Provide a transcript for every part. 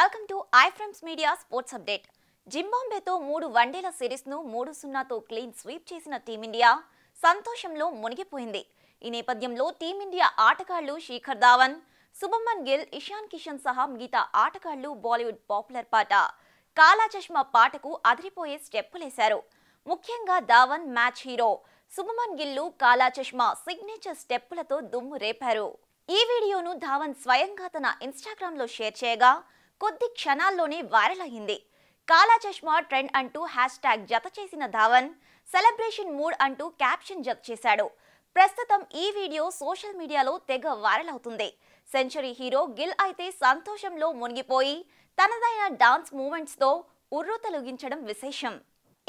welcome to media sports update జింబాంబేతో మూడు వన్డేల సిరీస్ను మూడు సున్నాతో క్లీన్ స్వీప్ చేసిన టీమిండియా సంతోషంలో మునిగిపోయింది ఈ నేపథ్యంలో టీమిండియా ఆటగాళ్లు శిఖర్ ధావన్ శుభమన్ గిల్ ఇషాన్ కిషన్ సహా మిగతా ఆటగాళ్లు బాలీవుడ్ పాపులర్ పాట కాలా చష్మా పాటకు అదిరిపోయే స్టెప్పులేశారు ముఖ్యంగా ధావన్ మ్యాచ్ హీరో సుబమన్ గిల్లు కాలా చష్మా సిగ్నేచర్ స్టెప్పులతో దుమ్ము రేపారు ఈ వీడియోను ధావన్ స్వయంగా తన ఇన్స్టాగ్రామ్లో షేర్ చేయగా కొద్ది క్షణాల్లోనే వైరల్ అయింది కాలా చష్మా ట్రెండ్ అంటూ హ్యాష్ ట్యాగ్ జత చేసిన ధావన్ సెలబ్రేషన్ మూడ్ అంటూ క్యాప్షన్ జత చేశాడు ప్రస్తుతం ఈ వీడియో సోషల్ మీడియాలో తెగ వైరల్ అవుతుంది సెంచరీ హీరో గిల్ అయితే సంతోషంలో మునిగిపోయి తనదైన డాన్స్ మూమెంట్స్తో ఉర్రు తొలగించడం విశేషం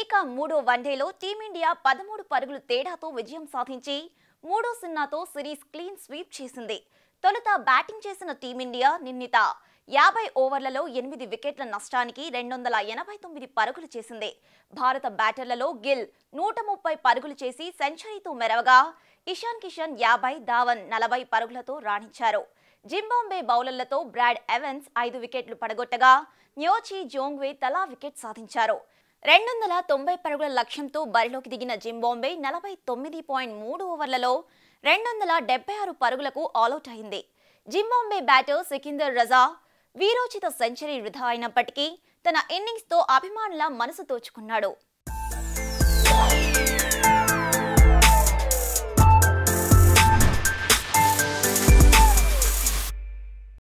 ఇక మూడో వన్డేలో టీమిండియా పదమూడు పరుగులు తేడాతో విజయం సాధించి మూడో సున్నాతో సిరీస్ క్లీన్ స్వీప్ చేసింది తొలుత బ్యాటింగ్ చేసిన టీమిండియా నిన్నిత యాభై ఓవర్లలో ఎనిమిది వికెట్ల నష్టానికి రెండు వందల ఎనభై తొమ్మిది పరుగులు చేసింది భారత బ్యాటర్లలో గిల్ నూట ముప్పై పరుగులు చేసి సెంచరీతో మెరవగా ఇషాన్ కిషన్ యాభై ధావన్ నలభై పరుగులతో రాణించారు జింబాంబే బౌలర్లతో బ్రాడ్ ఎవెన్స్ ఐదు వికెట్లు పడగొట్టగా న్యోచి జోంగ్వే తలా వికెట్ సాధించారు రెండు వందల తొంభై పరుగుల లక్ష్యంతో బరిలోకి దిగిన జింబాంబే నలభై తొమ్మిది పాయింట్ మూడు ఓవర్లలో రెండు వందల డెబ్బై ఆరు పరుగులకు ఆలౌట్ అయింది జింబాంబే బ్యాటర్ సికిందర్ రజా వీరోచిత సెంచరీ వృధా అయినప్పటికీ తన ఇన్నింగ్స్తో అభిమానుల మనసు తోచుకున్నాడు